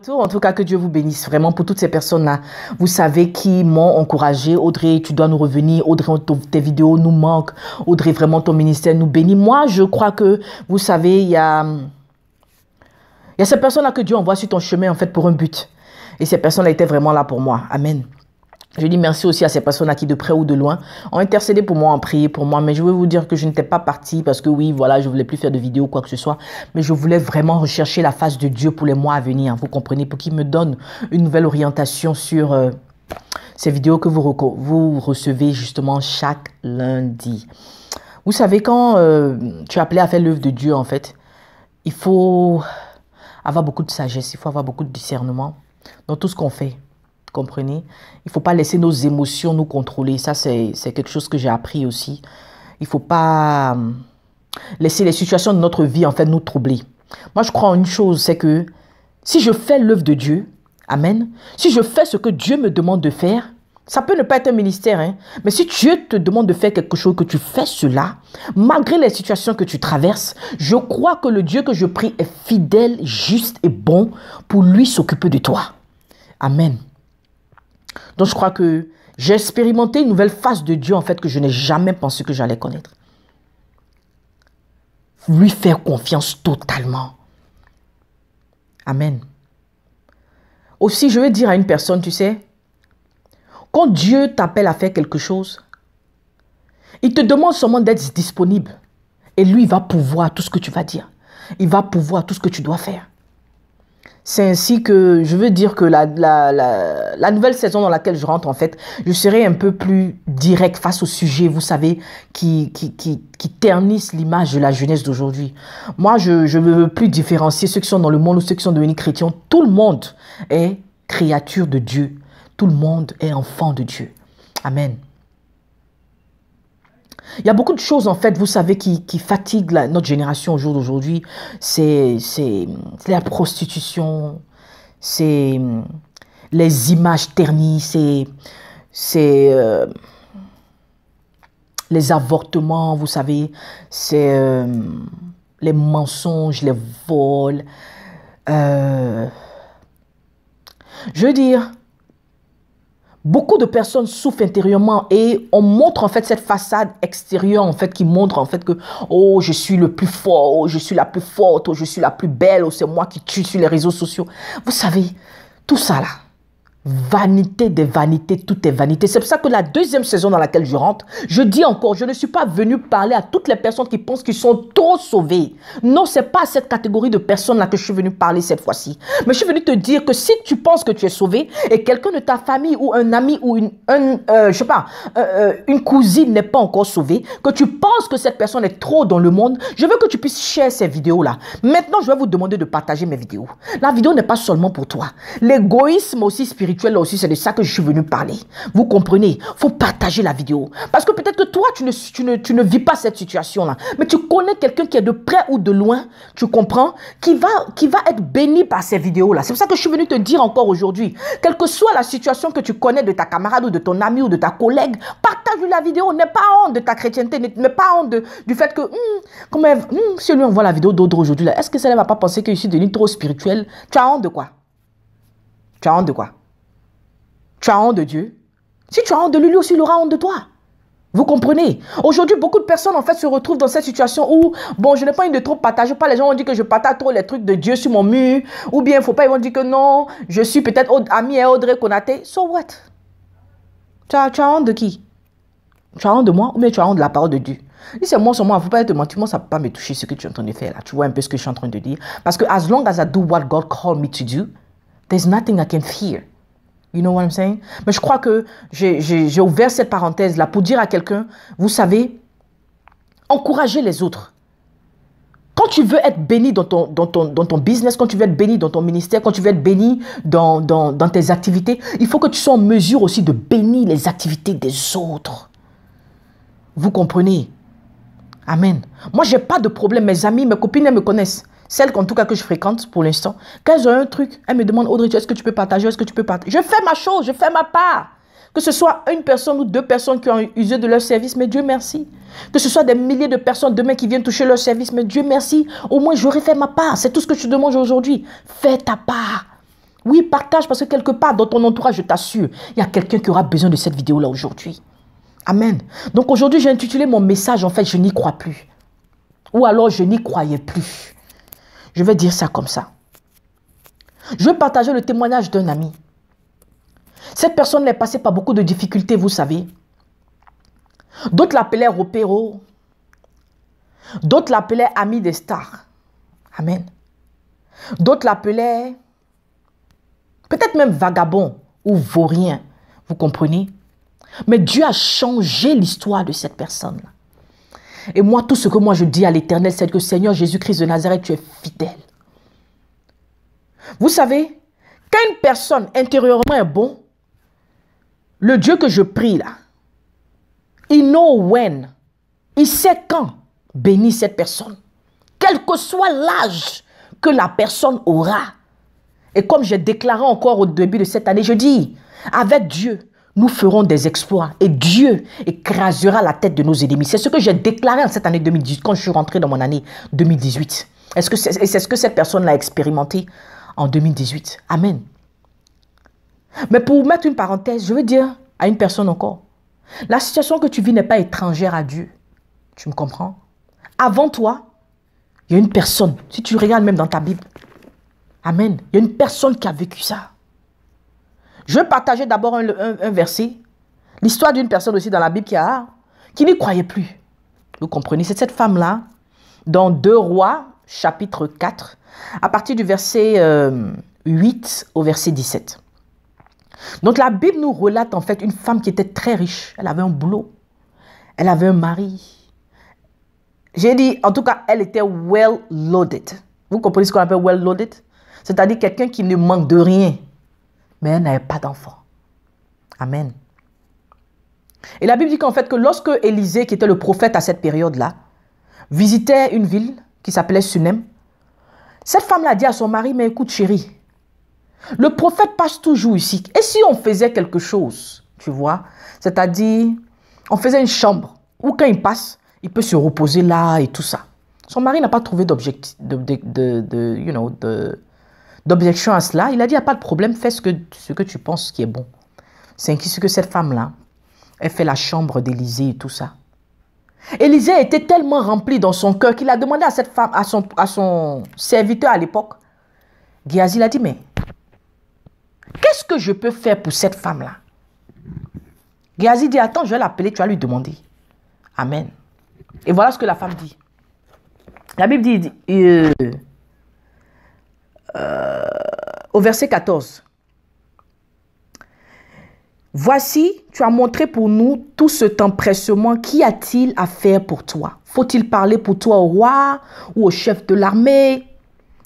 En tout cas, que Dieu vous bénisse vraiment pour toutes ces personnes-là. Vous savez qui m'ont encouragé. Audrey, tu dois nous revenir. Audrey, tes vidéos nous manquent. Audrey, vraiment, ton ministère nous bénit. Moi, je crois que, vous savez, il y a, il y a ces personnes-là que Dieu envoie sur ton chemin, en fait, pour un but. Et ces personnes-là étaient vraiment là pour moi. Amen. Je dis merci aussi à ces personnes à qui de près ou de loin ont intercédé pour moi, ont prié pour moi. Mais je veux vous dire que je n'étais pas partie parce que oui, voilà, je voulais plus faire de vidéos quoi que ce soit. Mais je voulais vraiment rechercher la face de Dieu pour les mois à venir. Hein, vous comprenez Pour qu'il me donne une nouvelle orientation sur euh, ces vidéos que vous, recevez justement chaque lundi. Vous savez, quand euh, tu es appelé à faire l'œuvre de Dieu, en fait, il faut avoir beaucoup de sagesse, il faut avoir beaucoup de discernement dans tout ce qu'on fait comprenez Il ne faut pas laisser nos émotions nous contrôler. Ça, c'est quelque chose que j'ai appris aussi. Il ne faut pas hum, laisser les situations de notre vie, en fait, nous troubler. Moi, je crois en une chose, c'est que si je fais l'œuvre de Dieu, Amen, si je fais ce que Dieu me demande de faire, ça peut ne pas être un ministère, hein, mais si Dieu te demande de faire quelque chose, que tu fais cela, malgré les situations que tu traverses, je crois que le Dieu que je prie est fidèle, juste et bon pour lui s'occuper de toi. Amen. Donc je crois que j'ai expérimenté une nouvelle face de Dieu en fait que je n'ai jamais pensé que j'allais connaître. Lui faire confiance totalement. Amen. Aussi, je veux dire à une personne, tu sais, quand Dieu t'appelle à faire quelque chose, il te demande seulement d'être disponible. Et lui, il va pouvoir tout ce que tu vas dire. Il va pouvoir tout ce que tu dois faire. C'est ainsi que je veux dire que la, nouvelle saison dans laquelle je rentre, en fait, je serai un peu plus direct face au sujet, vous savez, qui, qui, ternissent l'image de la jeunesse d'aujourd'hui. Moi, je ne veux plus différencier ceux qui sont dans le monde ou ceux qui sont devenus chrétiens. Tout le monde est créature de Dieu. Tout le monde est enfant de Dieu. Amen. Il y a beaucoup de choses, en fait, vous savez, qui, fatiguent notre génération au jour d'aujourd'hui. C'est la prostitution, c'est hum, les images ternies, c'est euh, les avortements, vous savez, c'est euh, les mensonges, les vols. Euh, je veux dire, beaucoup de personnes souffrent intérieurement et on montre en fait cette façade extérieure en fait qui montre en fait que oh je suis le plus fort, oh, je suis la plus forte, oh, je suis la plus belle, oh, c'est moi qui tue sur les réseaux sociaux. Vous savez, tout ça là, Vanité des vanités, tout est vanité. C'est pour ça que la deuxième saison dans laquelle je rentre, je dis encore, je ne suis pas venu parler à toutes les personnes qui pensent qu'ils sont trop sauvés. Non, c'est pas à cette catégorie de personnes-là que je suis venu parler cette fois-ci. Mais je suis venu te dire que si tu penses que tu es sauvé et quelqu'un de ta famille ou un ami ou une, euh, je sais pas, euh, euh, une cousine n'est pas encore sauvé que tu penses que cette personne est trop dans le monde, je veux que tu puisses share ces vidéos-là. Maintenant, je vais vous demander de partager mes vidéos. La vidéo n'est pas seulement pour toi. L'égoïsme aussi spirituel aussi, c'est de ça que je suis venu parler. Vous comprenez Faut partager la vidéo. Parce que peut-être que toi, tu ne, tu ne, vis pas cette situation-là. Mais tu connais quelqu'un qui est de près ou de loin, tu comprends, qui va, qui va être béni par ces vidéos-là. C'est pour ça que je suis venu te dire encore aujourd'hui, quelle que soit la situation que tu connais de ta camarade ou de ton ami ou de ta collègue, partage la vidéo. N'aie pas honte de ta chrétienté, n'aie pas honte du fait que, hum, même hmm, si lui on voit la vidéo d'autres aujourd'hui, est-ce que ça ne va pas penser que je suis devenu trop spirituel Tu as honte de quoi Tu as honte de quoi tu as honte de Dieu. Si tu as honte de lui, lui aussi, il aura honte de toi. Vous comprenez Aujourd'hui, beaucoup de personnes, en fait, se retrouvent dans cette situation où, bon, je n'ai pas envie de trop partager. Pas les gens vont dire que je partage trop les trucs de Dieu sur mon mur. Ou bien, il ne faut pas, ils vont dire que non, je suis peut-être ami à Audrey Konaté. So what tu as, honte de qui Tu as honte de moi ou bien tu as honte de la parole de Dieu si c'est moi, sur moi, faut pas être mentiment, ça ne peut pas me toucher ce que tu es en train de faire là. Tu vois un peu ce que je suis en train de dire. Parce que as long as I do what God called me to do, there's nothing I can fear. You know what I'm saying? Mais je crois que j'ai ouvert cette parenthèse-là pour dire à quelqu'un, vous savez, encouragez les autres. Quand tu veux être béni dans ton, dans ton, dans ton business, quand tu veux être béni dans ton ministère, quand tu veux être béni dans, dans, dans tes activités, il faut que tu sois en mesure aussi de bénir les activités des autres. Vous comprenez Amen. Moi, j'ai pas de problème. Mes amis, mes copines, elles me connaissent celles en tout cas que je fréquente pour l'instant, qu'elles ont un truc, Elles me demande Audrey, est-ce que tu peux partager, est-ce que tu peux partager Je fais ma chose, je fais ma part. Que ce soit une personne ou deux personnes qui ont usé de leur service, mais Dieu merci. Que ce soit des milliers de personnes demain qui viennent toucher leur service, mais Dieu merci. Au moins, j'aurais fait ma part. C'est tout ce que je te demande aujourd'hui. Fais ta part. Oui, partage parce que quelque part dans ton entourage, je t'assure, il y a quelqu'un qui aura besoin de cette vidéo-là aujourd'hui. Amen. Donc aujourd'hui, j'ai intitulé mon message, en fait, je n'y crois plus. Ou alors, je n'y croyais plus. Je vais dire ça comme ça. Je vais partager le témoignage d'un ami. Cette personne n'est passée par beaucoup de difficultés, vous savez. D'autres l'appelaient Ropero. D'autres l'appelaient ami des stars. Amen. D'autres l'appelaient peut-être même vagabond ou vaurien. Vous comprenez Mais Dieu a changé l'histoire de cette personne-là. Et moi, tout ce que moi je dis à l'Éternel, c'est que Seigneur Jésus-Christ de Nazareth, tu es fidèle. Vous savez, quand une personne intérieurement est bon, le Dieu que je prie là, il when, il sait quand bénir cette personne, quel que soit l'âge que la personne aura. Et comme j'ai déclaré encore au début de cette année, je dis, avec Dieu, nous ferons des exploits et Dieu écrasera la tête de nos ennemis. C'est ce que j'ai déclaré en cette année 2018, quand je suis rentré dans mon année 2018. Est-ce que c'est ce que cette personne a expérimenté en 2018 Amen. Mais pour mettre une parenthèse, je veux dire à une personne encore, la situation que tu vis n'est pas étrangère à Dieu. Tu me comprends Avant toi, il y a une personne, si tu regardes même dans ta Bible, Amen, il y a une personne qui a vécu ça. Je vais partager d'abord un, verset, l'histoire d'une personne aussi dans la Bible qui, a, qui n'y croyait plus. Vous comprenez, c'est cette femme-là, dans 2 Rois, chapitre 4, à partir du verset 8 euh, au verset 17. Donc la Bible nous relate en fait une femme qui était très riche. Elle avait un boulot. Elle avait un mari. J'ai dit, en tout cas, elle était well loaded. Vous comprenez ce qu'on appelle well loaded C'est-à-dire quelqu'un qui ne manque de rien mais elle n'avait pas d'enfant. Amen. Et la Bible dit qu'en fait que lorsque Élisée, qui était le prophète à cette période-là, visitait une ville qui s'appelait Sunem, cette femme l'a dit à son mari, mais écoute chérie, le prophète passe toujours ici. Et si on faisait quelque chose, tu vois, c'est-à-dire, on faisait une chambre où quand il passe, il peut se reposer là et tout ça. Son mari n'a pas trouvé d'objectif, de, de, you know, de, d'objection à cela, il a dit, il n'y a pas de problème, fais ce que, ce que tu penses qui est bon. C'est ce que cette femme-là, elle fait la chambre d'Élysée et tout ça. Élisée était tellement rempli dans son cœur qu'il a demandé à cette femme, à son, à son serviteur à l'époque, il a dit, mais qu'est-ce que je peux faire pour cette femme-là Ghiazi dit, attends, je vais l'appeler, tu vas lui demander. Amen. Et voilà ce que la femme dit. La Bible dit, euh, euh, au verset 14. Voici, tu as montré pour nous tout cet empressement. Qui a-t-il à faire pour toi Faut-il parler pour toi au roi ou au chef de l'armée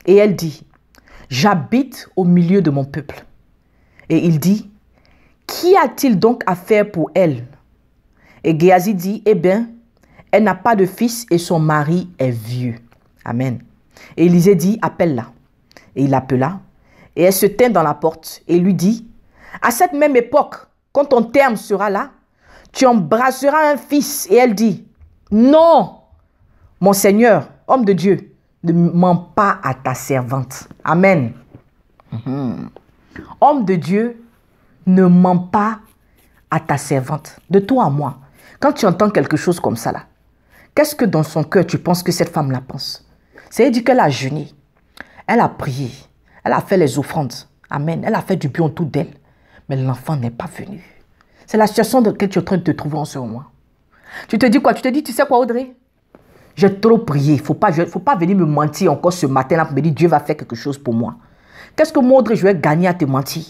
Et elle dit, j'habite au milieu de mon peuple. Et il dit, qui a-t-il donc à faire pour elle Et Géasi dit, Eh bien, elle n'a pas de fils et son mari est vieux. Amen. Et Élisée dit, Appelle-la. Et il appela. Et elle se tint dans la porte et lui dit, à cette même époque, quand ton terme sera là, tu embrasseras un fils. Et elle dit, non, mon Seigneur, homme de Dieu, ne mens pas à ta servante. Amen. Mhm. Homme de Dieu, ne mens pas à ta servante. De toi à moi, quand tu entends quelque chose comme ça là, qu'est-ce que dans son cœur tu penses que cette femme la pense C'est-à-dire qu'elle a jeûné. Elle a prié. Elle a fait les offrandes. Amen. Elle a fait du bien tout d'elle. Mais l'enfant n'est pas venu. C'est la situation dans laquelle tu es en train de te trouver en ce moment. Tu te dis quoi Tu te dis, tu sais quoi, Audrey J'ai trop prié. Il ne faut pas, faut pas venir me mentir encore ce matin-là pour me dire, Dieu va faire quelque chose pour moi. Qu'est-ce que moi, Audrey, je vais gagner à te mentir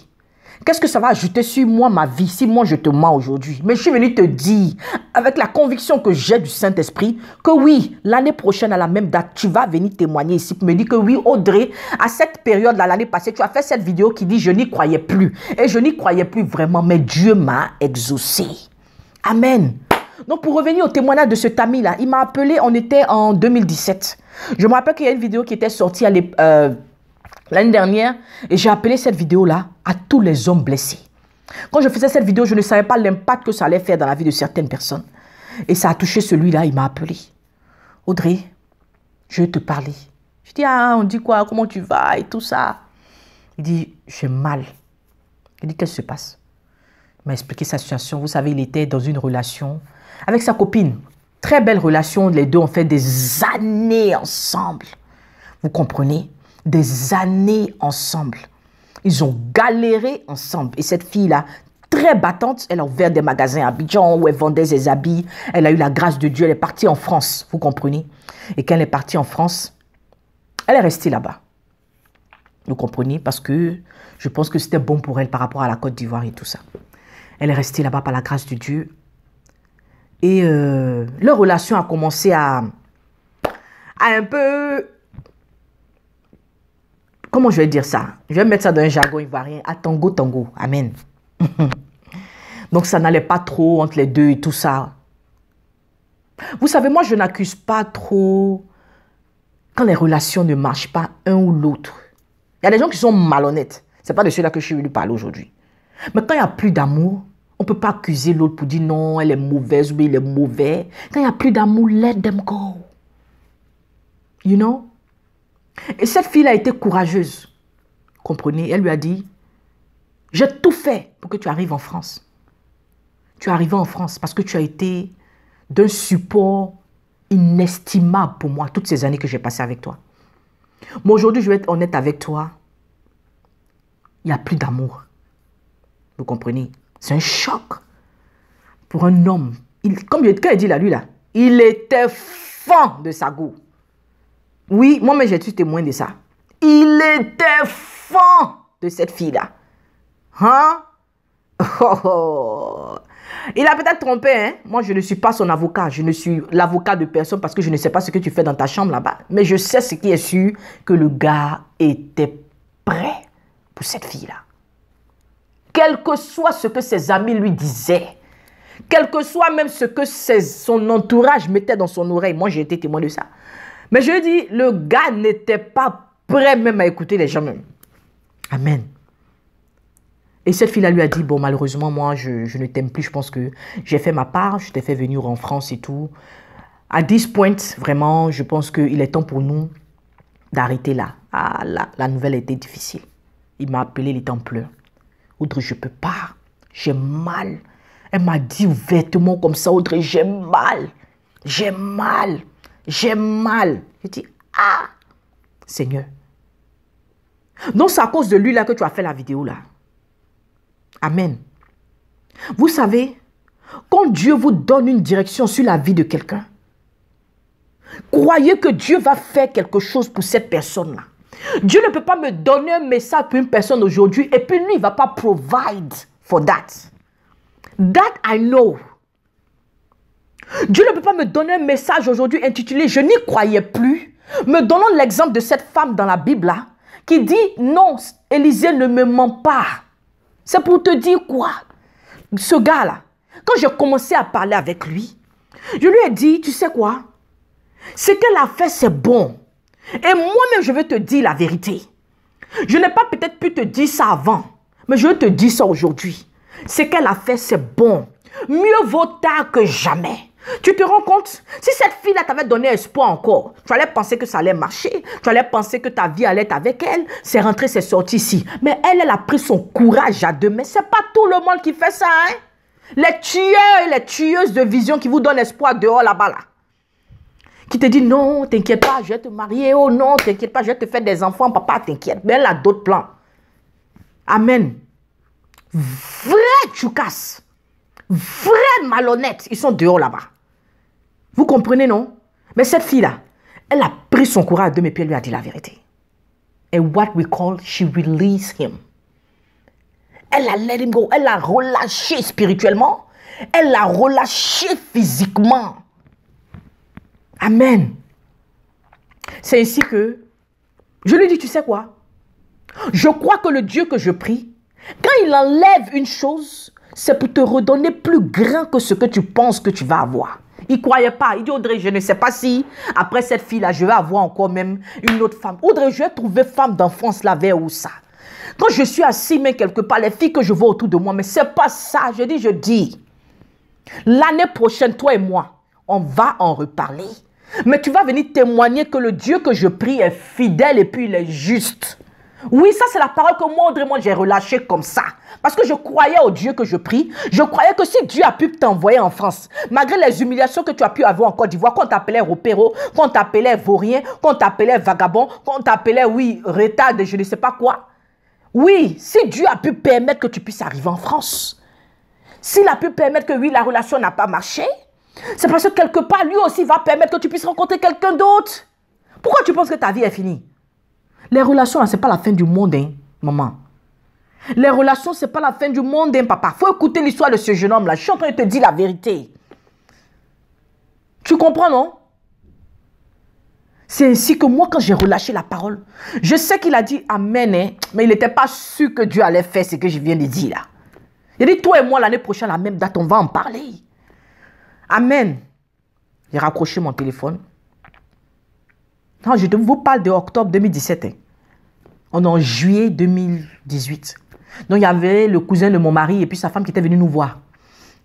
Qu'est-ce que ça va ajouter sur moi, ma vie, si moi je te mens aujourd'hui Mais je suis venu te dire, avec la conviction que j'ai du Saint-Esprit, que oui, l'année prochaine, à la même date, tu vas venir témoigner ici pour me dire que oui, Audrey, à cette période-là, l'année passée, tu as fait cette vidéo qui dit je n'y croyais plus. Et je n'y croyais plus vraiment, mais Dieu m'a exaucé. Amen. Donc, pour revenir au témoignage de ce ami-là, il m'a appelé, on était en 2017. Je me rappelle qu'il y a une vidéo qui était sortie à l'époque. Euh, l'année dernière j'ai appelé cette vidéo-là à tous les hommes blessés. Quand je faisais cette vidéo, je ne savais pas l'impact que ça allait faire dans la vie de certaines personnes. Et ça a touché celui-là, il m'a appelé. Audrey, je te parler. Je dis, ah, on dit quoi, comment tu vas et tout ça. Il dit, j'ai mal. Il dit, qu'est-ce qui se passe Il m'a expliqué sa situation. Vous savez, il était dans une relation avec sa copine. Très belle relation, les deux ont fait des années ensemble. Vous comprenez des années ensemble. Ils ont galéré ensemble. Et cette fille-là, très battante. Elle a ouvert des magasins à Abidjan où elle vendait ses habits. Elle a eu la grâce de Dieu. Elle est partie en France, vous comprenez Et quand elle est partie en France, elle est restée là-bas. Vous comprenez Parce que je pense que c'était bon pour elle par rapport à la Côte d'Ivoire et tout ça. Elle est restée là-bas par la grâce de Dieu. Et euh, leur relation a commencé à, à un peu Comment je vais dire ça Je vais mettre ça dans un jargon ivoirien. À tango, tango. Amen. Donc ça n'allait pas trop entre les deux et tout ça. Vous savez, moi, je n'accuse pas trop quand les relations ne marchent pas, un ou l'autre. Il y a des gens qui sont malhonnêtes. Ce n'est pas de ceux-là que je suis venu parler aujourd'hui. Mais quand il n'y a plus d'amour, on ne peut pas accuser l'autre pour dire non, elle est mauvaise ou il est mauvais. Quand il n'y a plus d'amour, let them go. You know? Et cette fille a été courageuse. Comprenez, elle lui a dit, j'ai tout fait pour que tu arrives en France. Tu es arrivé en France parce que tu as été d'un support inestimable pour moi toutes ces années que j'ai passées avec toi. Mais aujourd'hui, je vais être honnête avec toi. Il n'y a plus d'amour. Vous comprenez C'est un choc pour un homme. comme je, l'ai dit à lui là, il était fan de sa goût. Oui, moi mais j'ai été témoin de ça. Il était fan de cette fille-là. Hein? Oh, oh. Il a peut-être trompé, hein? Moi, je ne suis pas son avocat. Je ne suis l'avocat de personne parce que je ne sais pas ce que tu fais dans ta chambre là-bas. Mais je sais ce qui est sûr, que le gars était prêt pour cette fille-là. Quel que soit ce que ses amis lui disaient, quel que soit même ce que ses, son entourage mettait dans son oreille, moi j'ai été témoin de ça. Mais je dis, le gars n'était pas prêt même à écouter les gens Amen. Et cette fille-là lui a dit, bon, malheureusement, moi, je, ne t'aime plus. Je pense que j'ai fait ma part. Je t'ai fait venir en France et tout. À 10 point, vraiment, je pense qu'il est temps pour nous d'arrêter là. Ah, là. La nouvelle était difficile. Il m'a appelé, il était en pleurs. Audrey, je ne peux pas. J'ai mal. Elle m'a dit ouvertement comme ça, Audrey, j'ai mal. J'ai mal j'ai mal. Je dis, ah, Seigneur. Non, c'est à cause de lui là que tu as fait la vidéo là. Amen. Vous savez, quand Dieu vous donne une direction sur la vie de quelqu'un, croyez que Dieu va faire quelque chose pour cette personne là. Dieu ne peut pas me donner un message pour une personne aujourd'hui et puis lui, il ne va pas provide for that. That I know. Dieu ne peut pas me donner un message aujourd'hui intitulé Je n'y croyais plus. Me donnant l'exemple de cette femme dans la Bible là, hein, qui dit Non, Élisée ne me ment pas. C'est pour te dire quoi Ce gars-là, quand j'ai commencé à parler avec lui, je lui ai dit Tu sais quoi Ce qu'elle a fait, c'est bon. Et moi-même, je vais te dire la vérité. Je n'ai pas peut-être pu te dire ça avant, mais je te dis ça aujourd'hui. Ce qu'elle a fait, c'est bon. Mieux vaut tard que jamais. Tu te rends compte Si cette fille-là t'avait donné espoir encore, tu allais penser que ça allait marcher, tu allais penser que ta vie allait être avec elle, c'est rentré, c'est sorti ici. Mais elle, elle a pris son courage à deux mains. C'est pas tout le monde qui fait ça, hein? Les tueurs et les tueuses de vision qui vous donnent espoir dehors là-bas, là. Qui te dit non, t'inquiète pas, je vais te marier. Oh non, t'inquiète pas, je vais te faire des enfants, papa, t'inquiète. Mais elle a d'autres plans. Amen. Vrai choucasse. Vrai malhonnête. Ils sont dehors là-bas. Vous comprenez, non Mais cette fille-là, elle a pris son courage à deux, pieds, elle lui a dit la vérité. Et what we call, she released him. Elle a let him go. Elle l'a relâché spirituellement. Elle a relâché physiquement. Amen. C'est ainsi que je lui dis, tu sais quoi Je crois que le Dieu que je prie, quand il enlève une chose, c'est pour te redonner plus grand que ce que tu penses que tu vas avoir. Il ne croyait pas. Il dit, Audrey, je ne sais pas si après cette fille-là, je vais avoir encore même une autre femme. Audrey, je vais trouver femme d'enfance là vers où ça Quand je suis assis, mais quelque part, les filles que je vois autour de moi, mais c'est pas ça. Je dis, je dis, l'année prochaine, toi et moi, on va en reparler. Mais tu vas venir témoigner que le Dieu que je prie est fidèle et puis il est juste. Oui, ça c'est la parole que moi, j'ai relâchée comme ça. Parce que je croyais au Dieu que je prie. Je croyais que si Dieu a pu t'envoyer en France, malgré les humiliations que tu as pu avoir en Côte d'Ivoire, qu'on t'appelait ropéro, qu'on t'appelait vaurien, qu'on t'appelait vagabond, qu'on t'appelait, oui, retard de je ne sais pas quoi. Oui, si Dieu a pu permettre que tu puisses arriver en France, s'il a pu permettre que, oui, la relation n'a pas marché, c'est parce que quelque part, lui aussi va permettre que tu puisses rencontrer quelqu'un d'autre. Pourquoi tu penses que ta vie est finie les relations, ce n'est pas la fin du monde, maman. Les relations, ce n'est pas la fin du monde, hein, Il hein, faut écouter l'histoire de ce jeune homme-là. Je suis en train de te dire la vérité. Tu comprends, non c'est ainsi que moi, quand j'ai relâché la parole, je sais qu'il a dit Amen, hein, mais il n'était pas sûr que Dieu allait faire ce que je viens de dire là. Il a dit, toi et moi, l'année prochaine, à la même date, on va en parler. Amen. J'ai raccroché mon téléphone je vous parle de octobre 2017, hein, on est en juillet 2018. Donc, il y avait le cousin de mon mari et puis sa femme qui était venue nous voir.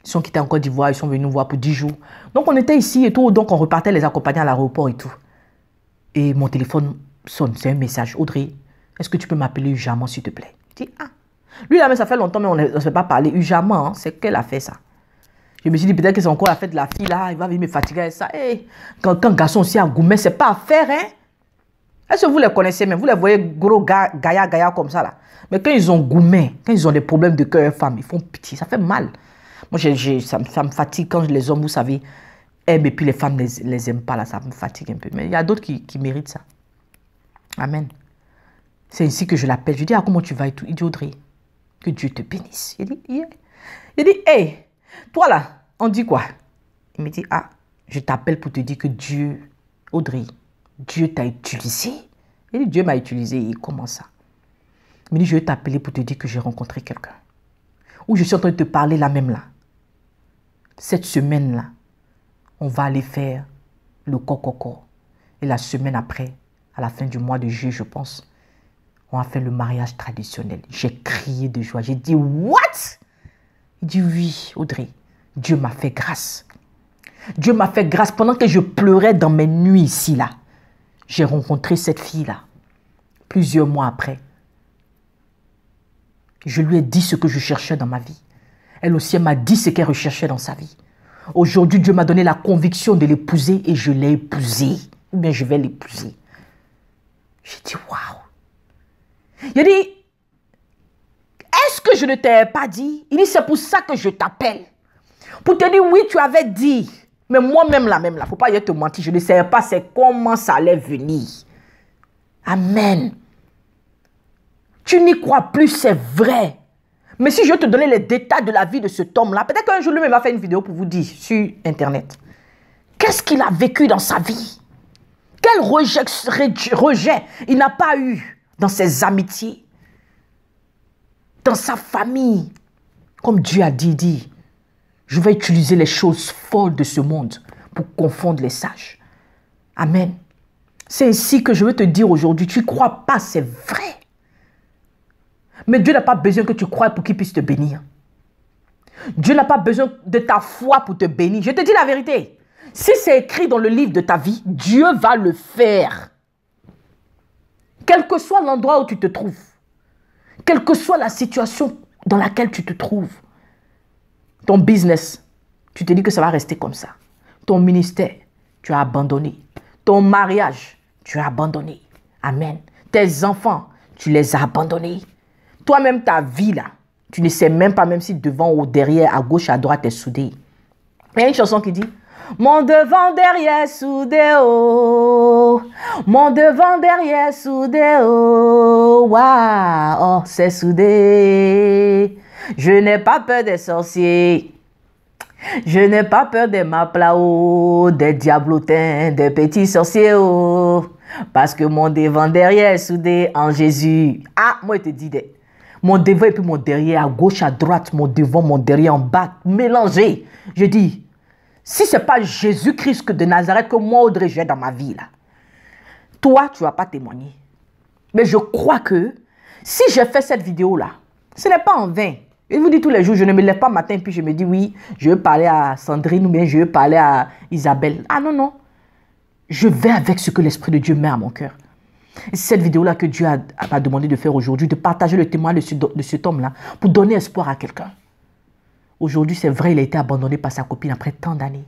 Ils sont quittés en Côte d'Ivoire, ils sont venus nous voir pour 10 jours. Donc, on était ici et tout. Donc, on repartait les accompagner à l'aéroport et tout. Et mon téléphone sonne, c'est un message. Audrey, est-ce que tu peux m'appeler Ujaman, s'il te plaît Je dis, ah. Lui, là, mais ça fait longtemps, mais on ne s'est pas parlé. Urgemment, hein, c'est qu'elle a fait ça. Je me suis dit, peut-être que c'est encore la fête de la fille là, il va venir me fatiguer avec ça. Eh, quand, un garçon aussi à ce c'est pas à faire, hein. Est-ce que vous les connaissez mais Vous les voyez gros gars gaïa gaïa comme ça là. Mais quand ils ont goumé quand ils ont des problèmes de cœur femme, ils font pitié, ça fait mal. Moi, je, ça, me fatigue quand les hommes, vous savez, aiment et puis les femmes les, les aiment pas là, ça me fatigue un peu. Mais il y a d'autres qui, méritent ça. Amen. C'est ainsi que je l'appelle. Je dis, ah, comment tu vas et tout Il dit, Audrey, que Dieu te bénisse. Il dit, Il dit, hey, toi là, on dit quoi Il me dit, ah, je t'appelle pour te dire que Dieu, Audrey, Dieu t'a utilisé. Il dit, Dieu m'a utilisé. Et comment ça Il me dit, je vais t'appeler pour te dire que j'ai rencontré quelqu'un. Ou je suis en train de te parler là même là. Cette semaine là, on va aller faire le coco. Et la semaine après, à la fin du mois de juillet, je pense, on va faire le mariage traditionnel. J'ai crié de joie. J'ai dit, what? Il dit oui, Audrey, Dieu m'a fait grâce. Dieu m'a fait grâce pendant que je pleurais dans mes nuits ici, là. J'ai rencontré cette fille-là, plusieurs mois après. Je lui ai dit ce que je cherchais dans ma vie. Elle aussi, m'a dit ce qu'elle recherchait dans sa vie. Aujourd'hui, Dieu m'a donné la conviction de l'épouser et je l'ai épousée. Ou bien je vais l'épouser. J'ai dit, waouh. Il a dit, ce que je ne t'ai pas dit Il dit, c'est pour ça que je t'appelle. Pour te dire, oui, tu avais dit. Mais moi-même, là, même là, faut pas y te mentir, je ne sais pas c'est comment ça allait venir. Amen. Tu n'y crois plus, c'est vrai. Mais si je te donnais les détails de la vie de cet homme-là, peut-être qu'un jour lui-même va faire une vidéo pour vous dire sur Internet. Qu'est-ce qu'il a vécu dans sa vie Quel rejet, rejet il n'a pas eu dans ses amitiés dans sa famille. Comme Dieu a dit, dit, je vais utiliser les choses folles de ce monde pour confondre les sages. Amen. C'est ainsi que je veux te dire aujourd'hui, tu ne crois pas, c'est vrai. Mais Dieu n'a pas besoin que tu croies pour qu'il puisse te bénir. Dieu n'a pas besoin de ta foi pour te bénir. Je te dis la vérité. Si c'est écrit dans le livre de ta vie, Dieu va le faire. Quel que soit l'endroit où tu te trouves. Quelle que soit la situation dans laquelle tu te trouves, ton business, tu te dis que ça va rester comme ça. Ton ministère, tu as abandonné. Ton mariage, tu as abandonné. Amen. Tes enfants, tu les as abandonnés. Toi-même, ta vie, là, tu ne sais même pas, même si devant ou derrière, à gauche, à droite, est soudé. Il y a une chanson qui dit mon devant, derrière, soudé, oh. Mon devant, derrière, soudé, oh. Waouh, oh, c'est soudé. Je n'ai pas peur des sorciers. Je n'ai pas peur des oh des diablotins, des petits sorciers, oh. Parce que mon devant derrière soudé en Jésus. Ah, moi, je te dis, mon devant et puis mon derrière, à gauche, à droite, mon devant, mon derrière, en bas, mélangé. Je dis, si ce pas Jésus-Christ de Nazareth que moi, Audrey, j'ai dans ma vie, là, toi, tu ne vas pas témoigner. Mais je crois que si je fais cette vidéo-là, ce n'est pas en vain. Il vous dit tous les jours, je ne me lève pas matin, puis je me dis, oui, je veux parler à Sandrine ou bien je veux parler à Isabelle. Ah non, non. Je vais avec ce que l'Esprit de Dieu met à mon cœur. Cette vidéo-là que Dieu m'a demandé de faire aujourd'hui, de partager le témoignage de, ce, de cet homme-là, pour donner espoir à quelqu'un. Aujourd'hui, c'est vrai, il a été abandonné par sa copine après tant d'années.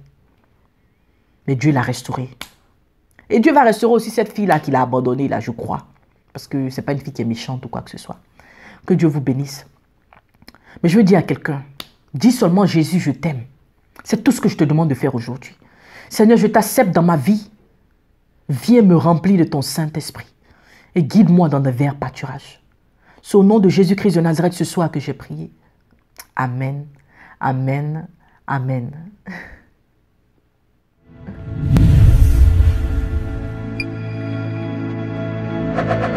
Mais Dieu l'a restauré. Et Dieu va restaurer aussi cette fille-là qu'il a abandonnée, là, je crois. Parce que ce n'est pas une fille qui est méchante ou quoi que ce soit. Que Dieu vous bénisse. Mais je veux dire à quelqu'un, dis seulement Jésus, je t'aime. C'est tout ce que je te demande de faire aujourd'hui. Seigneur, je t'accepte dans ma vie. Viens me remplir de ton Saint-Esprit et guide-moi dans le verts pâturages. C'est au nom de Jésus-Christ de Nazareth ce soir que j'ai prié. Amen. Amen. Amen.